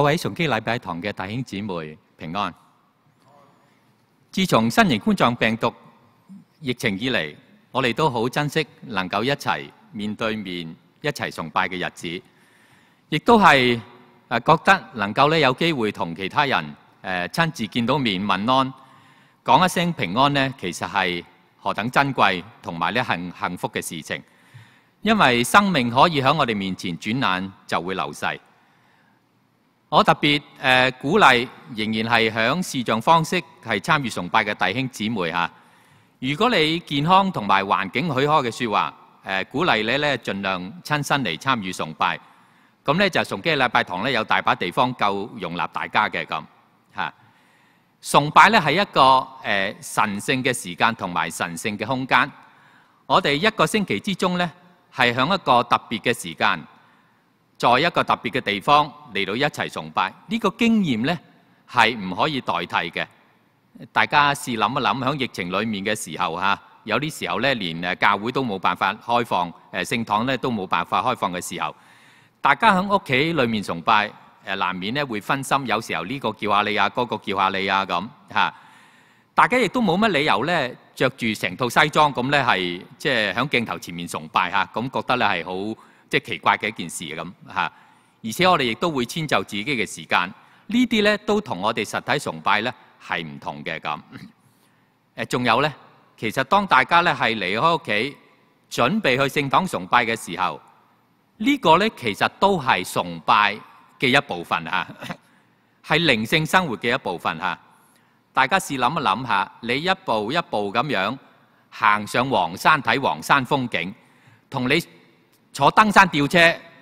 各位崇基礼拜堂嘅弟兄姊妹平安。自从新型冠状病毒疫情以嚟，我哋都好珍惜能够一齐面对面一齐崇拜嘅日子，亦都系诶觉得能够咧有机会同其他人诶亲自见到面问安，讲一声平安咧，其实系何等珍贵同埋咧幸幸福嘅事情，因为生命可以喺我哋面前转眼就会流逝。我特別誒鼓勵仍然係響視像方式係參與崇拜嘅弟兄姊妹嚇。如果你健康同埋環境許可嘅説話，誒鼓勵你咧盡量親身嚟參與崇拜。咁咧就崇基禮拜堂咧有大把地方夠容納大家嘅咁嚇。崇拜咧係一個誒神性嘅時間同埋神性嘅空間。我哋一個星期之中咧係響一個特別嘅時間。在一個特別嘅地方嚟到一齊崇拜，呢個經驗呢係唔可以代替嘅。大家試諗一諗，喺疫情裏面嘅時候嚇，有啲時候呢連誒教會都冇辦法開放，誒聖堂呢都冇辦法開放嘅時候，大家喺屋企裏面崇拜誒，難免呢會分心。有時候呢個叫下你啊，嗰個叫下你啊咁嚇。大家亦都冇乜理由呢，着住成套西裝咁呢，係即係喺鏡頭前面崇拜嚇，咁覺得呢係好。即係奇怪嘅一件事咁嚇，而且我哋亦都會遷就自己嘅時間，呢啲咧都同我哋實體崇拜咧係唔同嘅咁。誒，仲有咧，其實當大家咧係離開屋企，準備去聖堂崇拜嘅時候，呢個咧其實都係崇拜嘅一部分嚇，係靈性生活嘅一部分嚇。大家試諗一諗下，你一步一步咁樣行上黃山睇黃山風景，同你。坐登山吊车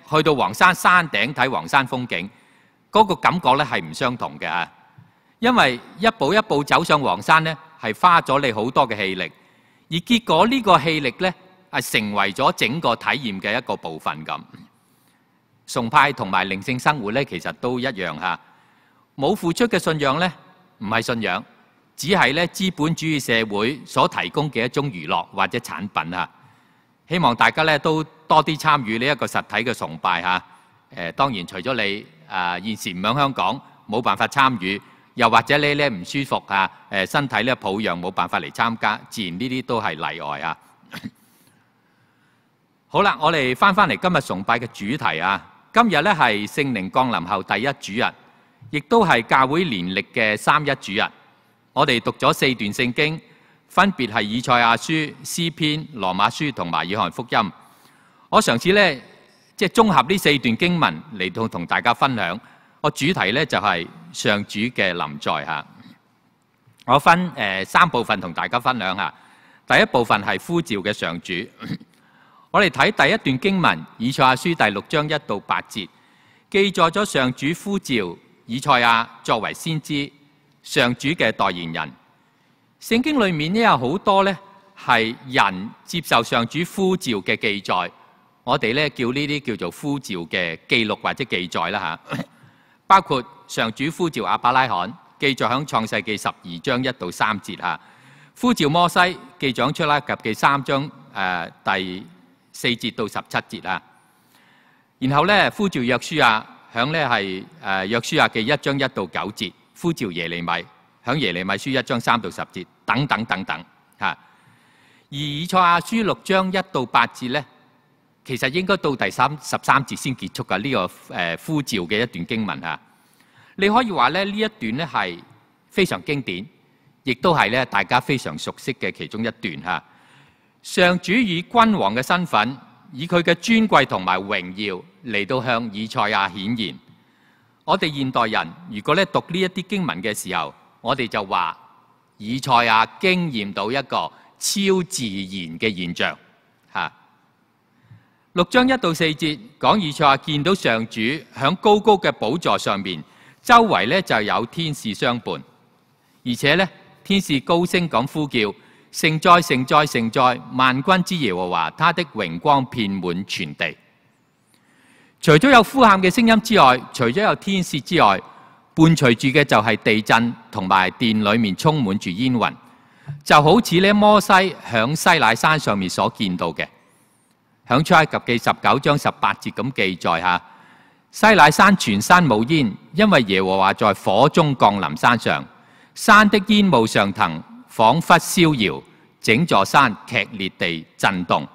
去到黄山山顶睇黄山风景，嗰个感觉咧系唔相同嘅，因为一步一步走上黄山咧，系花咗你好多嘅气力，而结果呢个气力咧，系成为咗整个体验嘅一个部分咁。崇派同埋灵性生活咧，其实都一样吓，冇付出嘅信仰咧，唔系信仰，只系咧资本主义社会所提供嘅一种娱乐或者产品啊。希望大家咧都。多啲參與呢一個實體嘅崇拜嚇。誒當然除咗你啊，現時唔響香港冇辦法參與，又或者你呢唔舒服啊，誒身體咧抱恙冇辦法嚟參加，自然呢啲都係例外啊。好啦，我哋翻返嚟今日崇拜嘅主題啊。今日咧係聖靈降臨後第一主日，亦都係教會年歷嘅三一主日。我哋讀咗四段聖經，分別係以賽亞書、詩篇、羅馬書同埋以翰福音。我上次咧，即系综合呢四段经文嚟到同大家分享。个主题咧就系上主嘅临在吓。我分诶三部分同大家分享下。第一部分系呼召嘅上主。我哋睇第一段经文，以赛亚书第六章一到八节，记载咗上主呼召以赛亚作为先知，上主嘅代言人。圣经里面呢有好多咧系人接受上主呼召嘅记载。我哋咧叫呢啲叫做呼召嘅記錄或者記載啦嚇，包括上主呼召阿伯拉罕，記載響創世記十二章一到三節嚇；呼召摩西，記載出埃及記三章誒第四節到十七節啊。然後咧呼召約書亞，響咧係誒約書亞記一章一到九節；呼召耶利米，響耶利米書一章三到十節，等等等等嚇。而以賽亞書六章一到八節咧。其實應該到第三十三節先結束噶呢個誒呼召嘅一段經文啊！你可以話咧呢一段咧係非常經典，亦都係咧大家非常熟悉嘅其中一段嚇。上主以君王嘅身份，以佢嘅尊貴同埋榮耀嚟到向以賽亞顯現。我哋現代人如果咧讀呢一啲經文嘅時候，我哋就話以賽亞經驗到一個超自然嘅現象。六章一到四节讲以赛亚见到上主响高高嘅宝座上面，周围咧就有天使相伴，而且咧天使高声咁呼叫：，盛在，盛在，盛在，万军之耶和华，他的荣光遍满全地。除咗有呼喊嘅声音之外，除咗有天使之外，伴随住嘅就系地震同埋电里面充满住烟云，就好似呢摩西响西乃山上面所见到嘅。喺出埃及記十九章十八節咁記載吓，西乃山全山冇煙，因為耶和華在火中降臨山上，山的煙霧上騰，仿佛逍遥，整座山劇烈地震動。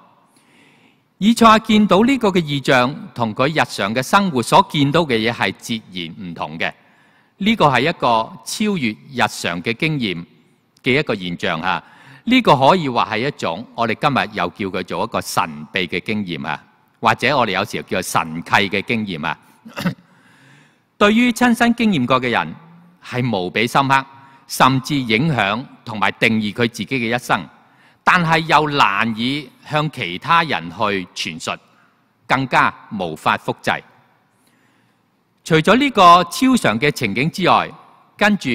以賽亞見到呢個嘅異象，同佢日常嘅生活所見到嘅嘢係截然唔同嘅，呢個係一個超越日常嘅經驗嘅一個現象嚇。呢個可以話係一種我哋今日又叫佢做一個神秘嘅經驗啊，或者我哋有時候叫神契嘅經驗啊。對於親身經驗過嘅人係無比深刻，甚至影響同埋定義佢自己嘅一生，但係又難以向其他人去傳述，更加無法複製。除咗呢個超常嘅情景之外，跟住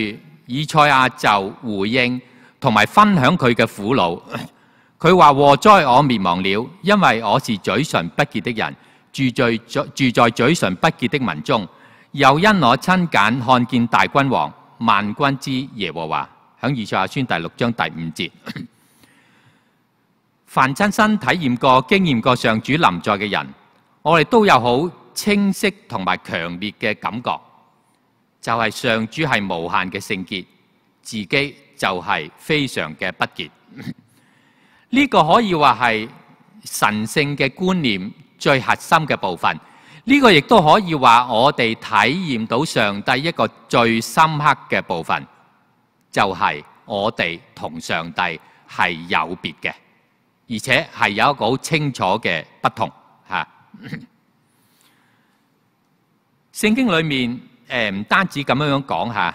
以賽亞就回應。同埋分享佢嘅苦惱，佢話：禍災我滅亡了，因為我是嘴唇不潔的人，住在住在嘴唇不潔的民中。又因我親簡看見大君王，萬君之耶和華。響以賽亞宣第六章第五節，凡親身體驗過、經驗過上主臨在嘅人，我哋都有好清晰同埋強烈嘅感覺，就係上主係無限嘅聖潔，自己。就系非常嘅不洁，呢个可以话系神圣嘅观念最核心嘅部分。呢个亦都可以话我哋体验到上帝一个最深刻嘅部分，就系我哋同上帝系有别嘅，而且系有一个好清楚嘅不同吓。圣经里面诶唔单止咁样样讲吓。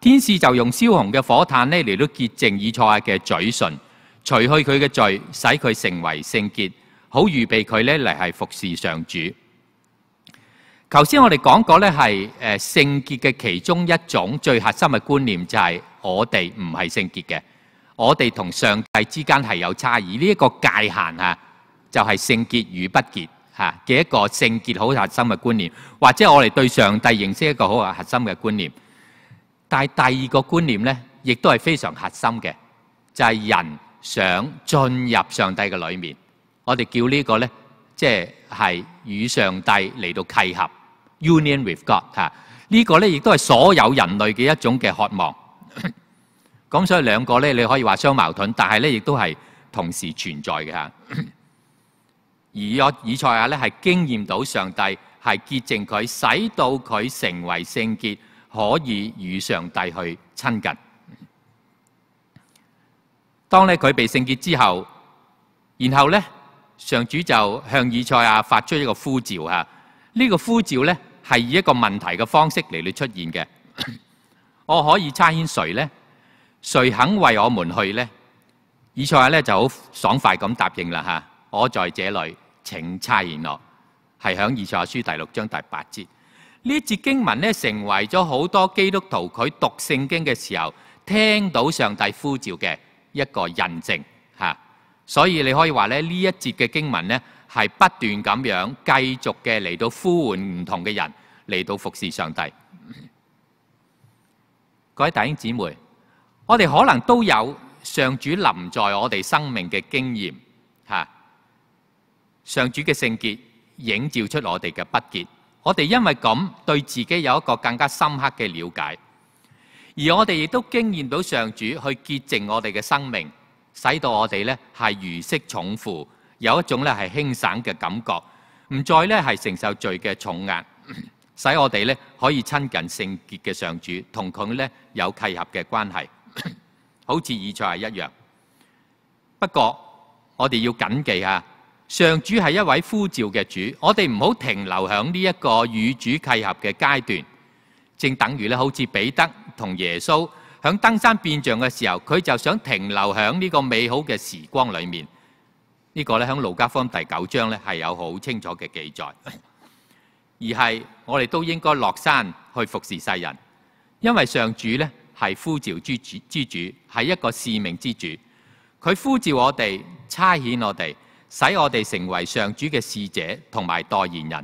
天使就用烧红嘅火炭呢嚟到洁净以赛亚嘅嘴唇，除去佢嘅罪，使佢成为圣洁，好预备佢呢嚟系服侍上主。头先我哋讲过呢系诶圣洁嘅其中一种最核心嘅观念就系我哋唔系圣洁嘅，我哋同上帝之间系有差异呢一个界限啊，就系圣洁与不洁吓嘅一个圣洁好核心嘅观念，或者我哋对上帝認識一个好核心嘅观念。但系第二個觀念呢，亦都係非常核心嘅，就係人想進入上帝嘅裏面，我哋叫呢個呢，即係係與上帝嚟到契合 union with God 吓。呢個呢，亦都係所有人類嘅一種嘅渴望。咁所以兩個呢，你可以話相矛盾，但係呢，亦都係同時存在嘅吓。而 我以赛亞呢，係經驗到上帝係潔淨佢，使到佢成為聖潔。可以與上帝去親近。當咧佢被聖潔之後，然後咧上主就向以賽亞發出一個呼召吓，呢個呼召咧係以一個問題嘅方式嚟到出現嘅。我可以差遣誰呢？誰肯為我們去呢？以賽亞咧就好爽快咁答應啦吓，我在這裡，請差遣我。係响以賽亞書第六章第八節。呢节经文咧，成为咗好多基督徒佢读圣经嘅时候，听到上帝呼召嘅一个印证吓。所以你可以话咧，呢一节嘅经文咧，系不断咁样继续嘅嚟到呼唤唔同嘅人嚟到服侍上帝。各位弟兄姊妹，我哋可能都有上主临在我哋生命嘅经验吓，上主嘅圣洁映照出我哋嘅不洁。我哋因为咁，对自己有一个更加深刻嘅了解，而我哋亦都经验到上主去洁净我哋嘅生命，使到我哋咧系如释重负，有一种咧系轻省嘅感觉，唔再咧系承受罪嘅重压，使我哋咧可以亲近圣洁嘅上主，同佢咧有契合嘅关系，好似以赛系一样。不过我哋要谨记啊。上主係一位呼召嘅主，我哋唔好停留喺呢一個與主契合嘅階段，正等於咧好似彼得同耶穌喺登山變像嘅時候，佢就想停留喺呢個美好嘅時光裏面。呢個咧喺路加福第九章咧係有好清楚嘅記載，而係我哋都應該落山去服侍世人，因為上主咧係呼召之主之主係一個使命之主，佢呼召我哋差遣我哋。使我哋成为上主嘅使者同埋代言人，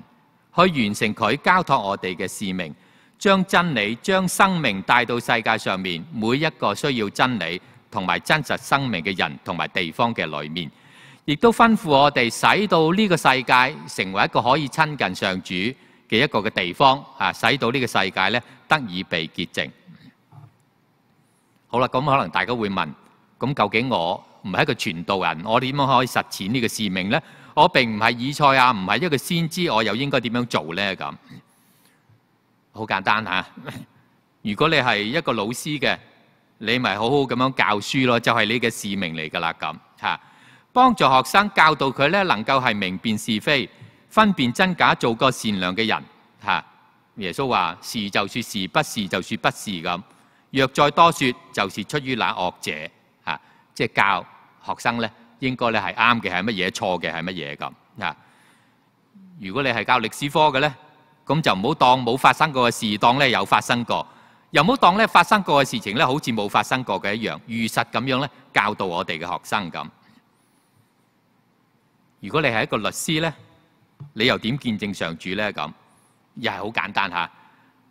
去完成佢交托我哋嘅使命，将真理、将生命带到世界上面每一个需要真理同埋真实生命嘅人同埋地方嘅里面，亦都吩咐我哋使到呢个世界成为一个可以亲近上主嘅一个嘅地方啊！使到呢个世界咧得以被洁净。好啦，咁可能大家会问，咁究竟我？唔係一個傳道人，我點樣可以實踐呢個使命呢？我並唔係以賽啊，唔係一個先知，我又應該點樣做呢？咁好簡單嚇。如果你係一個老師嘅，你咪好好咁樣教書咯，就係你嘅使命嚟噶啦咁嚇。幫助學生，教導佢咧，能夠係明辨是非、分辨真假，做個善良嘅人嚇。耶穌話：是就説是，不是就説不是。咁若再多説，就是出於那惡者嚇，即係教。學生咧應該咧係啱嘅係乜嘢錯嘅係乜嘢咁嗱。如果你係教歷史科嘅咧，咁就唔好當冇發生過嘅事，當咧有發生過，又唔好當咧發生過嘅事情咧好似冇發生過嘅一樣，如實咁樣咧教導我哋嘅學生咁。如果你係一個律師咧，你又點見證上主咧咁？又係好簡單嚇，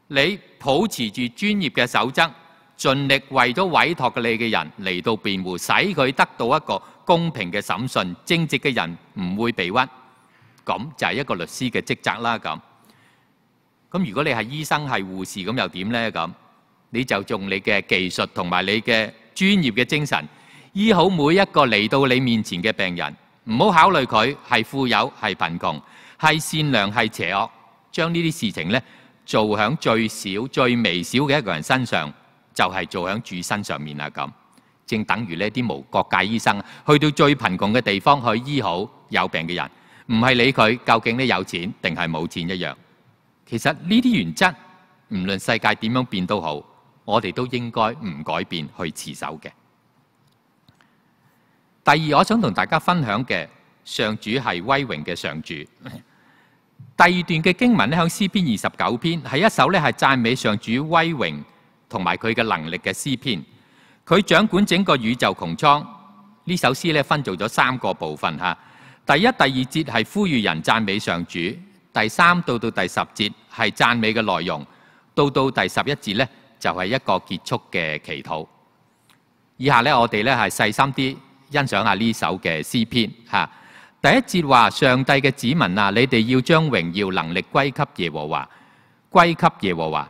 你保持住專業嘅守則。盡力為咗委託你嘅人嚟到辯護，使佢得到一個公平嘅審訊，正直嘅人唔會被屈咁就係一個律師嘅職責啦。咁咁如果你係醫生係護士咁又點呢？咁你就用你嘅技術同埋你嘅專業嘅精神醫好每一個嚟到你面前嘅病人，唔好考慮佢係富有係貧窮係善良係邪惡，將呢啲事情呢做响最少最微小嘅一個人身上。就系做响主身上面啦，咁正等于呢啲无國界医生去到最贫穷嘅地方去医好有病嘅人，唔系理佢究竟呢有钱定系冇钱一样。其实呢啲原则，唔论世界点样变都好，我哋都应该唔改变去持守嘅。第二，我想同大家分享嘅上主系威荣嘅上主。第二段嘅经文咧，响诗篇二十九篇系一首咧系赞美上主威荣。同埋佢嘅能力嘅詩篇，佢掌管整個宇宙穹苍。呢首詩咧分做咗三個部分吓，第一、第二節係呼籲人讚美上主，第三到到第十節係讚美嘅內容，到到第十一節咧就係一個結束嘅祈禱。以下咧我哋咧係細心啲欣賞下呢首嘅詩篇吓。第一節話上帝嘅子民啊，你哋要將榮耀能力歸給耶和華，歸給耶和華。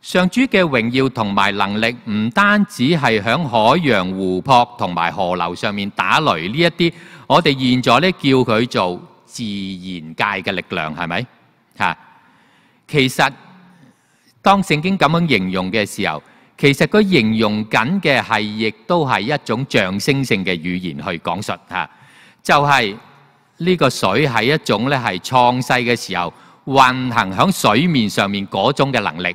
上主嘅荣耀同埋能力，唔单止系响海洋、湖泊同埋河流上面打雷呢一啲，我哋现在咧叫佢做自然界嘅力量，系咪吓？其实当圣经咁样形容嘅时候，其实佢形容紧嘅系亦都系一种象征性嘅语言去讲述吓，就系呢个水系一种咧系创世嘅时候运行响水面上面嗰种嘅能力。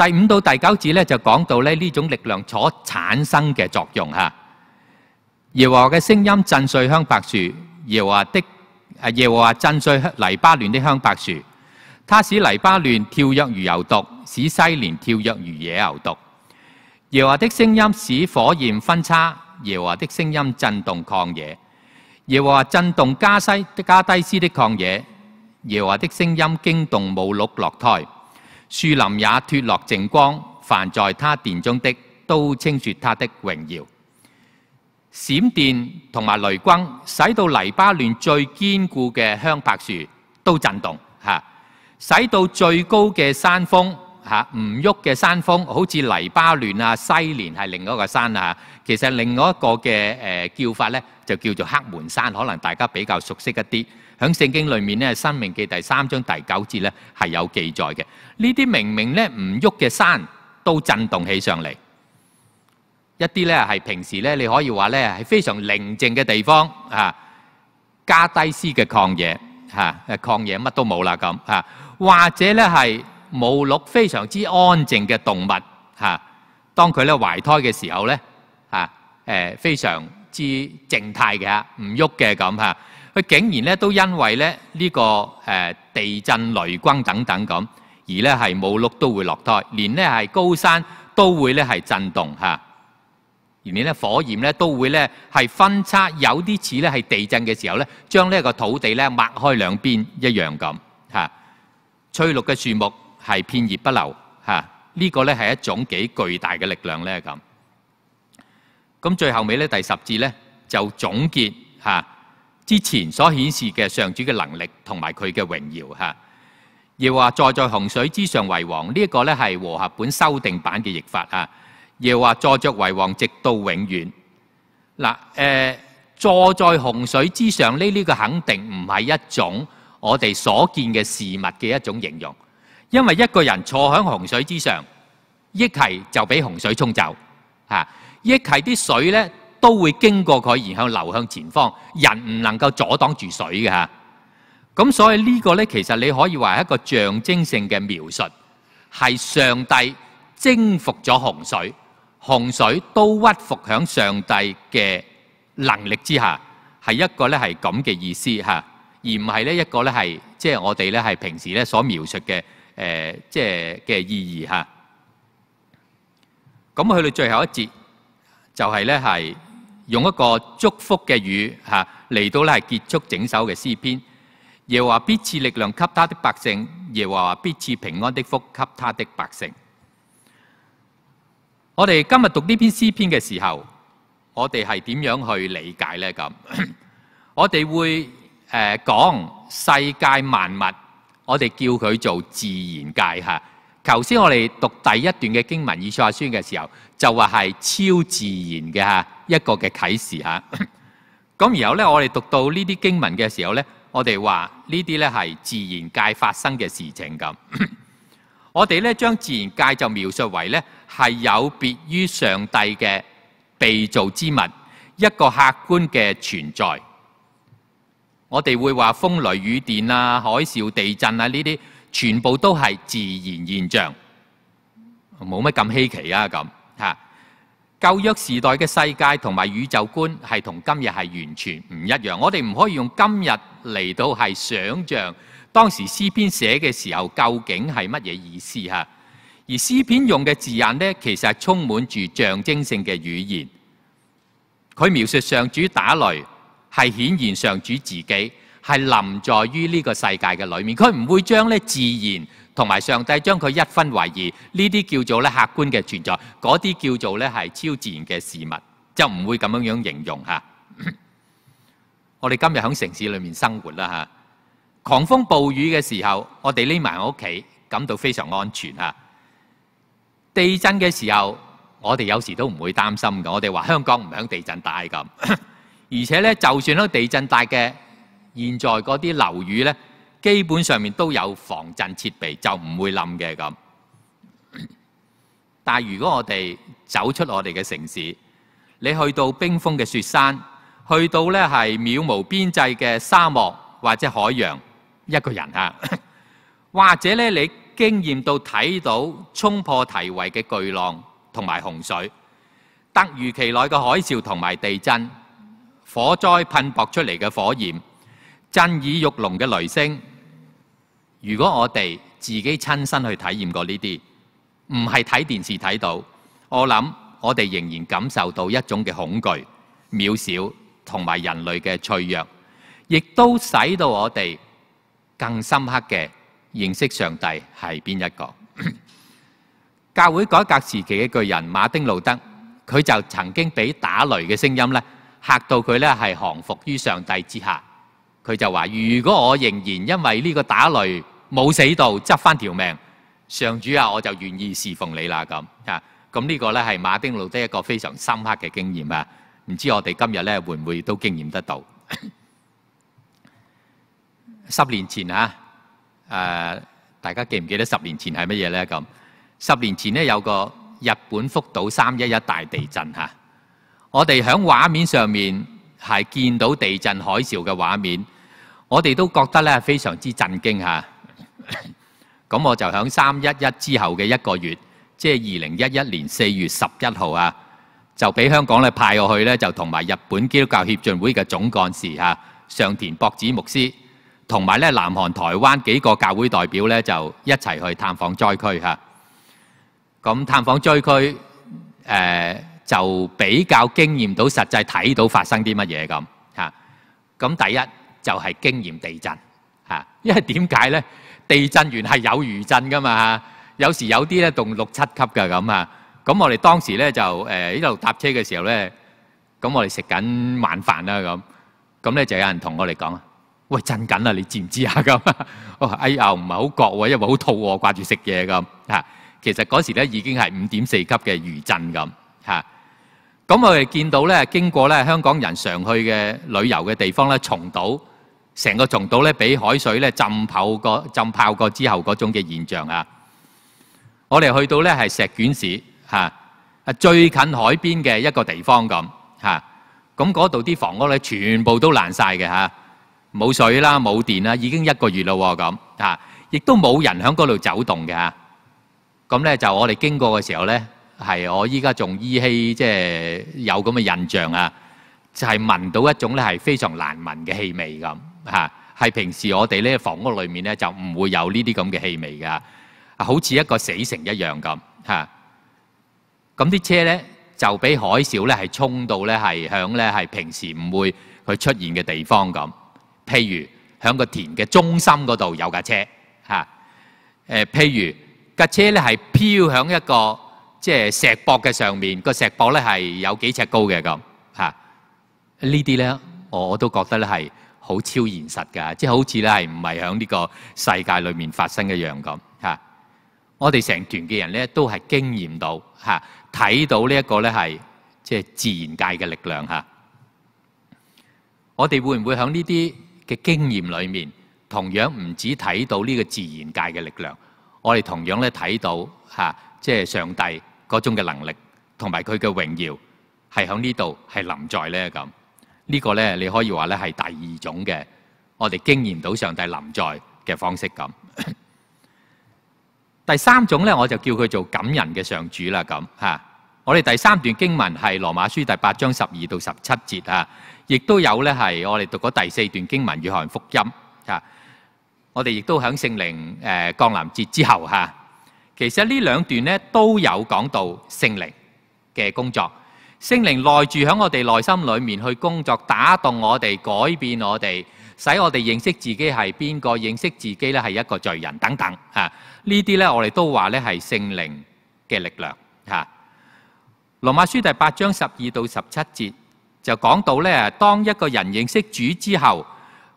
第五到第九節咧就讲到咧呢种力量所产生嘅作用哈。耶和华嘅声音震碎香柏树，耶和华的耶和华震碎泥巴乱的香柏树，他使泥巴乱跳跃如牛毒，使西莲跳跃如野牛毒。耶和华的声音使火焰分叉，耶和华的声音震动旷野，耶和华震动加西的加低斯的旷野，耶和华的声音惊动母鹿落胎。樹林也脱落淨光，凡在他殿中的都稱説他的榮耀。閃電同埋雷轟，使到黎巴嫩最堅固嘅香柏樹都震動嚇，使到最高嘅山峰嚇唔喐嘅山峰，好似黎巴嫩啊西連係另外一個山啊，其實另外一個嘅誒叫法咧就叫做黑門山，可能大家比較熟悉一啲。喺聖經裏面咧，《生命記》第三章第九節咧係有記載嘅。呢啲明明咧唔喐嘅山都震動起上嚟，一啲咧係平時咧你可以話咧係非常寧靜嘅地方啊，加低斯嘅礦野嚇，礦野乜都冇啦咁啊，或者咧係無鹿非常之安靜嘅動物嚇，當佢咧懷胎嘅時候咧啊誒非常之靜態嘅唔喐嘅咁嚇。佢竟然咧都因為咧呢個誒地震雷轟等等咁，而咧係冇碌都會落胎，連咧係高山都會咧係震動嚇，而你咧火焰咧都會咧係分叉，有啲似咧係地震嘅時候咧，將呢個土地咧擘開兩邊一樣咁嚇，翠枯嘅樹木係片葉不留嚇，呢個咧係一種幾巨大嘅力量咧咁。咁最後尾咧第十節咧就總結嚇。之前所顯示嘅上主嘅能力同埋佢嘅榮耀嚇，亦話坐在洪水之上為王，呢一個咧係和合本修訂版嘅譯法啊。亦話坐着為王直到永遠。嗱誒，坐在洪水之上呢？呢個肯定唔係一種我哋所見嘅事物嘅一種形容，因為一個人坐喺洪水之上，一系就俾洪水沖走嚇，一系啲水咧。都会经过佢，然后流向前方。人唔能够阻挡住水嘅吓，咁所以呢个呢，其实你可以话系一个象征性嘅描述，系上帝征服咗洪水，洪水都屈服响上帝嘅能力之下，系一个呢系咁嘅意思吓，而唔系呢一个呢系即系我哋呢系平时呢所描述嘅诶，即系嘅意义吓。咁去到最后一节，就系咧系。用一个祝福嘅语吓嚟到咧系结束整首嘅诗篇，耶话必赐力量给他的百姓，耶话必赐平安的福给他的百姓。我哋今日读呢篇诗篇嘅时候，我哋系点样去理解呢？咁 我哋会诶讲世界万物，我哋叫佢做自然界吓。头先我哋读第一段嘅经文以赛亚书嘅时候。就話係超自然嘅一個嘅啟示嚇。咁然後咧，我哋讀到呢啲經文嘅時候咧，我哋話呢啲咧係自然界發生嘅事情咁。我哋咧將自然界就描述為咧係有別於上帝嘅被造之物，一個客觀嘅存在。我哋會話風雷雨電啊、海嘯地震啊呢啲，全部都係自然現象，冇乜咁稀奇啊咁。舊約時代嘅世界同埋宇宙觀係同今日係完全唔一樣，我哋唔可以用今日嚟到係想像當時詩篇寫嘅時候究竟係乜嘢意思嚇？而詩篇用嘅字眼呢，其實係充滿住象徵性嘅語言。佢描述上主打雷係顯現上主自己係臨在於呢個世界嘅裏面，佢唔會將呢自然。同埋上帝將佢一分为二，呢啲叫做咧客观嘅存在，嗰啲叫做咧系超自然嘅事物，就唔會咁样样形容嚇。我哋今日喺城市里面生活啦嚇，狂风暴雨嘅时候，我哋匿埋屋企，感到非常安全嚇。地震嘅时候，我哋有时都唔会担心噶，我哋话香港唔響地震带咁。而且咧，就算響地震带嘅，现在嗰啲楼宇咧。基本上面都有防震設備，就唔會冧嘅咁。但係如果我哋走出我哋嘅城市，你去到冰封嘅雪山，去到咧係渺無邊際嘅沙漠或者海洋，一個人嚇，或者咧你惊艳到睇到衝破堤圍嘅巨浪同埋洪水，突如其來嘅海嘯同埋地震、火災噴薄出嚟嘅火焰、震耳欲聾嘅雷聲。如果我哋自己親身去體驗過呢啲，唔係睇電視睇到，我諗我哋仍然感受到一種嘅恐懼、渺小同埋人類嘅脆弱，亦都使到我哋更深刻嘅認識上帝係邊一個。教會改革時期嘅巨人馬丁路德，佢就曾經俾打雷嘅聲音咧嚇到佢咧，係降服於上帝之下。佢就話：如果我仍然因為呢個打雷，冇死到，执翻条命，上主啊，我就愿意侍奉你啦咁啊！咁呢个咧系马丁路德一个非常深刻嘅经验啊！唔知我哋今日咧会唔会都经验得到？十年前啊，诶，大家记唔记得十年前系乜嘢咧？咁十年前咧有个日本福岛三一一大地震吓，我哋喺画面上面系见到地震海啸嘅画面，我哋都觉得咧非常之震惊吓。咁我就喺三一一之后嘅一个月，即系二零一一年四月十一号啊，就俾香港咧派我去咧，就同埋日本基督教协进会嘅总干事吓上田博子牧师，同埋咧南韩台湾几个教会代表咧，就一齐去探访灾区吓。咁探访灾区诶，就比较经验到实际睇到发生啲乜嘢咁吓。咁第一就系经验地震。因為點解咧？地震源係有餘震噶嘛，有時有啲咧動六七級噶咁啊。咁我哋當時咧就誒呢度搭車嘅時候咧，咁我哋食緊晚飯啦咁。咁咧就有人同我哋講：，喂震緊啦，你知唔知啊？咁 哎誒唔係好覺喎，因為好肚餓，掛住食嘢咁嚇。其實嗰時咧已經係五點四級嘅餘震咁嚇。咁我哋見到咧經過咧香港人常去嘅旅遊嘅地方咧，松島。成個重島咧，俾海水咧浸泡個浸泡過之後嗰種嘅現象啊！我哋去到咧係石卷市嚇啊，最近海邊嘅一個地方咁嚇。咁嗰度啲房屋咧全部都爛晒嘅嚇，冇水啦，冇電啦，已經一個月咯咁啊，亦都冇人喺嗰度走動嘅嚇。咁咧就我哋經過嘅時候咧，係我依家仲依稀即係有咁嘅印象啊，就係聞到一種咧係非常難聞嘅氣味咁。嚇，係平時我哋呢個房屋裏面咧，就唔會有呢啲咁嘅氣味噶，好似一個死城一樣咁嚇。咁啲車咧就俾海潮咧係衝到咧係響咧係平時唔會去出現嘅地方咁，譬如響個田嘅中心嗰度有架車嚇。誒，譬如架車咧係漂響一個即係石殼嘅上面，個石殼咧係有幾尺高嘅咁嚇。呢啲咧我都覺得咧係。好超現實㗎，即係好似咧係唔係喺呢個世界裏面發生一樣咁嚇？我哋成團嘅人咧都係經驗到嚇，睇到呢一個咧係即係自然界嘅力量嚇。我哋會唔會喺呢啲嘅經驗裏面，同樣唔止睇到呢個自然界嘅力量，我哋同樣咧睇到嚇，即係上帝嗰種嘅能力同埋佢嘅榮耀係喺呢度係臨在咧咁。呢個呢，你可以話呢係第二種嘅，我哋經驗到上帝臨在嘅方式咁。第三種呢，我就叫佢做感人嘅上主啦咁吓。我哋第三段經文係羅馬書第八章十二到十七節啊，亦都有呢係我哋讀过第四段經文《約翰福音》啊。我哋亦都喺聖靈誒降臨節之後嚇，其實呢兩段呢都有講到聖靈嘅工作。聖靈內住喺我哋內心裏面去工作，打動我哋，改變我哋，使我哋認識自己係邊個，認識自己咧係一個罪人等等吓。呢啲咧我哋都話咧係聖靈嘅力量吓。羅馬書第八章十二到十七節就講到咧，當一個人認識主之後，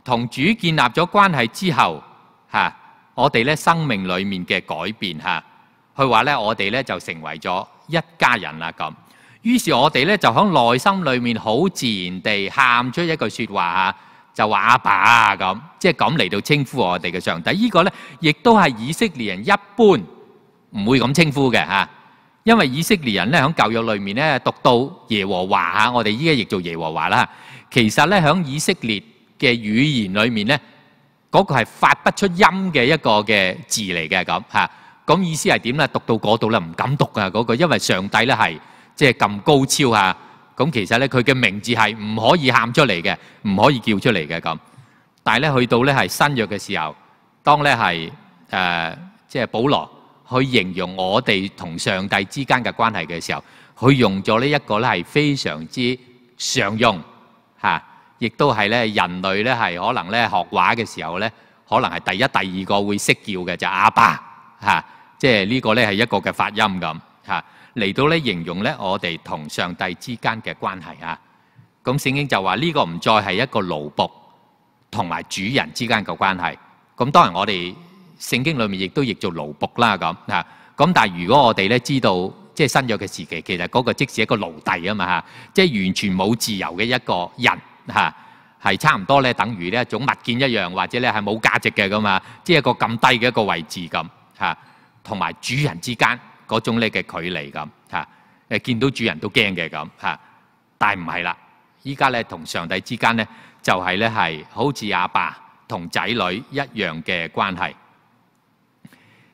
同主建立咗關係之後，吓，我哋咧生命裏面嘅改變吓，佢話咧我哋咧就成為咗一家人啦咁。於是，我哋咧就喺內心裏面好自然地喊出一句説話就話阿爸咁，即係咁嚟到稱呼我哋嘅上帝。呢個咧，亦都係以色列人一般唔會咁稱呼嘅嚇，因為以色列人咧喺教育裏面咧讀到耶和華嚇，我哋依家亦做耶和華啦。其實咧，喺以色列嘅語言裏面咧，嗰個係發不出音嘅一個嘅字嚟嘅咁嚇。咁意思係點咧？讀到嗰度咧唔敢讀啊嗰個，因為上帝咧係。即係咁高超啊！咁其實咧，佢嘅名字係唔可以喊出嚟嘅，唔可以叫出嚟嘅咁。但係咧，去到咧係新約嘅時候，當咧係誒，即係保羅去形容我哋同上帝之間嘅關係嘅時候，佢用咗呢一個咧係非常之常用嚇，亦都係咧人類咧係可能咧學話嘅時候咧，可能係第一、第二個會識叫嘅就阿爸嚇，即係呢個咧係一個嘅發音咁嚇。嚟到咧形容咧我哋同上帝之間嘅關係啊，咁聖經就話呢個唔再係一個奴仆同埋主人之間嘅關係。咁當然我哋聖經裏面亦都譯做奴仆啦咁啊。咁但係如果我哋咧知道，即係新約嘅時期，其實嗰個即使一個奴隶啊嘛吓，即係完全冇自由嘅一個人吓。係差唔多咧等於呢一種物件一樣，或者咧係冇價值嘅咁啊，即係一個咁低嘅一個位置咁嚇，同埋主人之間。嗰種咧嘅距離咁嚇，誒見到主人都驚嘅咁嚇，但唔係啦？依家咧同上帝之間咧就係咧係好似阿爸同仔女一樣嘅關係。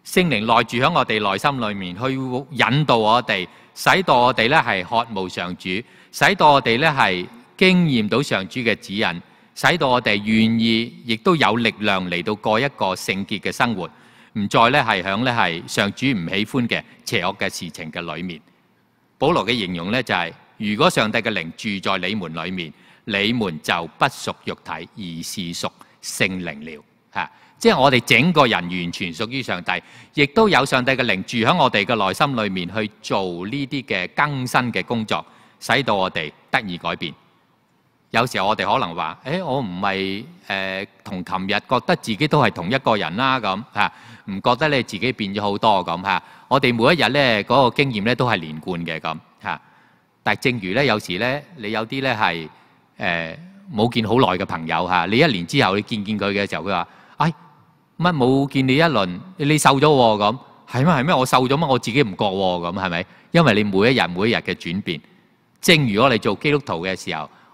聖靈內住喺我哋內心裏面，去引導我哋，使到我哋咧係渴慕上主，使到我哋咧係經驗到上主嘅指引，使到我哋願意，亦都有力量嚟到過一個聖潔嘅生活。唔再咧，系响咧系上主唔喜歡嘅邪惡嘅事情嘅裏面。保羅嘅形容咧就係：如果上帝嘅靈住在你們裏面，你們就不屬肉體，而是屬聖靈了。嚇，即係我哋整個人完全屬於上帝，亦都有上帝嘅靈住喺我哋嘅內心裏面去做呢啲嘅更新嘅工作，使到我哋得以改變。有時候我哋可能話：，誒，我唔係誒同琴日覺得自己都係同一個人啦，咁嚇，唔覺得咧自己變咗好多咁嚇。我哋每一日咧嗰個經驗咧都係連貫嘅咁嚇。但係正如咧，有時咧，你有啲咧係誒冇見好耐嘅朋友嚇，你一年之後你見見佢嘅時候，佢話：，唉，乜冇見你一輪，你瘦咗喎咁係咩係咩？我瘦咗乜我自己唔覺喎咁係咪？因為你每一日每一日嘅轉變，正如我哋做基督徒嘅時候。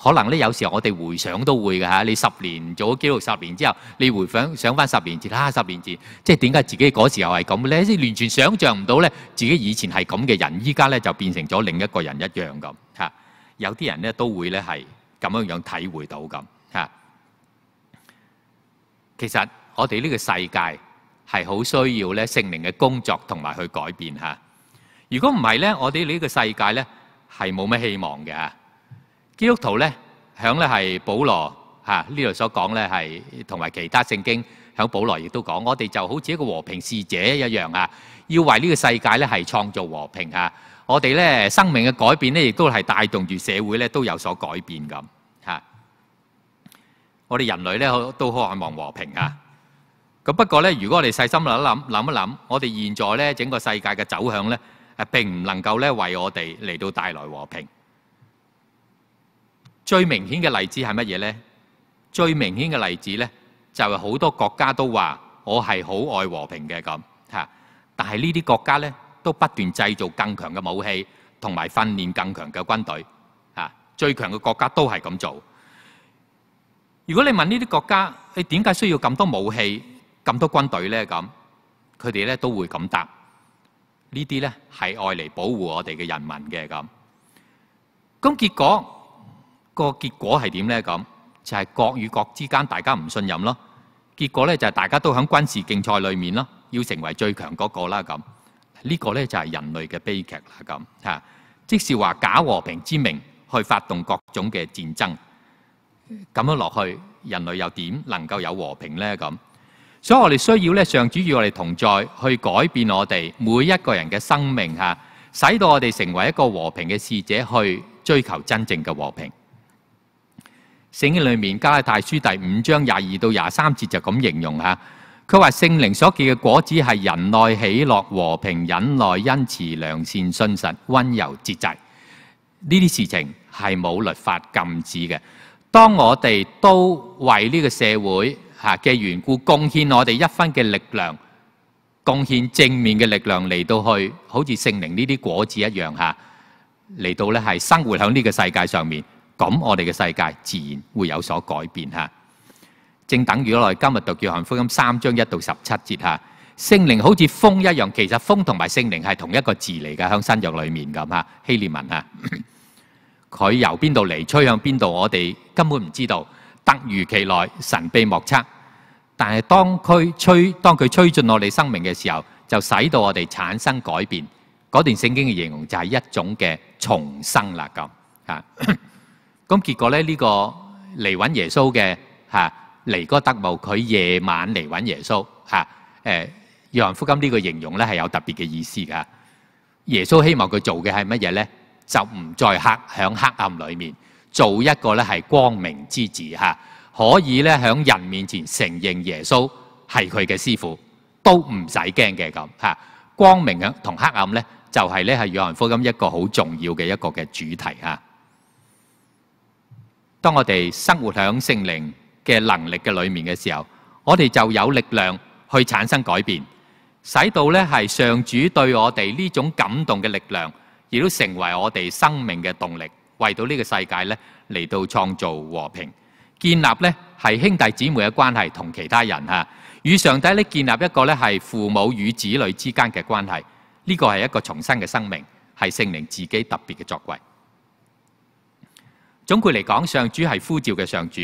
可能咧，有時候我哋回想都會嘅你十年做咗幾多十年之後，你回想想翻十年前，十年前即係點解自己嗰時候係咁咧？即完全想像唔到咧，自己以前係咁嘅人，依家咧就變成咗另一個人一樣咁嚇。有啲人咧都會咧係咁樣樣體會到咁嚇。其實我哋呢個世界係好需要咧聖靈嘅工作同埋去改變嚇。如果唔係咧，我哋呢個世界咧係冇咩希望嘅。基督徒咧，響咧係保羅嚇呢度所講咧，係同埋其他聖經響保羅亦都講，我哋就好似一個和平使者一樣啊，要為呢個世界咧係創造和平啊！我哋咧生命嘅改變咧，亦都係帶動住社會咧都有所改變咁嚇。我哋人類咧都渴望和平啊！咁不過咧，如果我哋細心諗一諗、諗一諗，我哋現在咧整個世界嘅走向咧，誒並唔能夠咧為我哋嚟到帶來和平。最明顯嘅例子係乜嘢呢？最明顯嘅例子呢，就係好多國家都話我係好愛和平嘅咁嚇，但係呢啲國家呢，都不斷製造更強嘅武器，同埋訓練更強嘅軍隊嚇。最強嘅國家都係咁做。如果你問呢啲國家你點解需要咁多武器、咁多軍隊呢？咁佢哋咧都會咁答：呢啲咧係愛嚟保護我哋嘅人民嘅咁。咁結果。个结果系点呢？咁就系国与国之间，大家唔信任咯。结果呢，就系大家都喺军事竞赛里面咯，要成为最强嗰个啦。咁呢个呢，就系人类嘅悲剧啦。咁吓，即是话假和平之名去发动各种嘅战争，咁样落去，人类又点能够有和平呢？咁所以我哋需要呢，上主与我哋同在，去改变我哋每一个人嘅生命吓，使到我哋成为一个和平嘅使者，去追求真正嘅和平。聖經裏面加太書第五章廿二到廿三節就咁形容吓，佢話聖靈所结嘅果子係人內喜樂、和平、忍耐、恩慈、良善、信實、温柔、節制，呢啲事情係冇律法禁止嘅。當我哋都為呢個社會吓嘅緣故，貢獻我哋一分嘅力量，貢獻正面嘅力量嚟到去，好似聖靈呢啲果子一樣吓，嚟到咧係生活喺呢個世界上面。咁，我哋嘅世界自然會有所改變吓。正等于我哋今日讀《叫翰福音》三章一到十七節吓，圣靈好似風一樣。其實風同埋圣靈係同一個字嚟嘅，響新约裏面咁吓。希列文啊，佢由邊度嚟吹向邊度？我哋根本唔知道，突如其來，神秘莫測。但係當佢吹，当佢吹進我哋生命嘅時候，就使到我哋產生改變。嗰段聖經嘅形容就係一種嘅重生啦，咁吓。咁結果咧，呢個嚟揾耶穌嘅嚇嚟哥個德慕，佢夜晚嚟揾耶穌嚇。誒《羊翰福音》呢個形容咧係有特別嘅意思㗎。耶穌希望佢做嘅係乜嘢咧？就唔再黑響黑暗裏面，做一個咧係光明之子嚇，可以咧響人面前承認耶穌係佢嘅師傅，都唔使驚嘅咁嚇。光明同黑暗咧，就係咧係《羊翰福音》一個好重要嘅一個嘅主題嚇。当我哋生活喺圣灵嘅能力嘅里面嘅时候，我哋就有力量去产生改变，使到咧系上主对我哋呢种感动嘅力量，亦都成为我哋生命嘅动力，为到呢个世界咧嚟到创造和平，建立咧系兄弟姊妹嘅关系同其他人吓，与上帝咧建立一个咧系父母与子女之间嘅关系，呢个系一个重生嘅生命，系圣灵自己特别嘅作为。總括嚟講，上主係呼召嘅上主，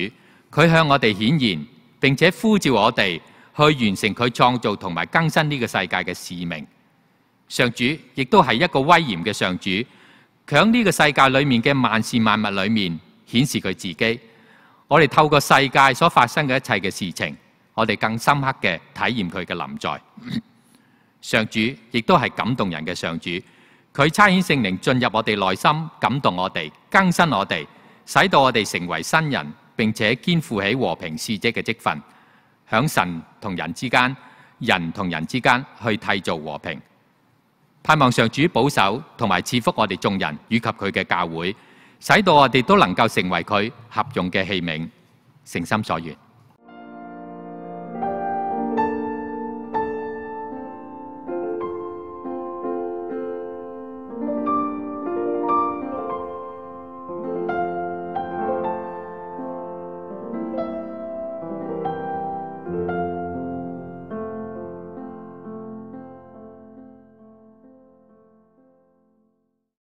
佢向我哋顯現並且呼召我哋去完成佢創造同埋更新呢個世界嘅使命。上主亦都係一個威嚴嘅上主，喺呢個世界裏面嘅萬事萬物裏面顯示佢自己。我哋透過世界所發生嘅一切嘅事情，我哋更深刻嘅體驗佢嘅臨在。上主亦都係感動人嘅上主，佢差遣聖靈進入我哋內心，感動我哋，更新我哋。使到我哋成為新人，並且肩負起和平使者嘅职份，响神同人之間、人同人之間去缔造和平，盼望上主保守同埋赐福我哋眾人以及佢嘅教會，使到我哋都能夠成為佢合用嘅器皿，誠心所願。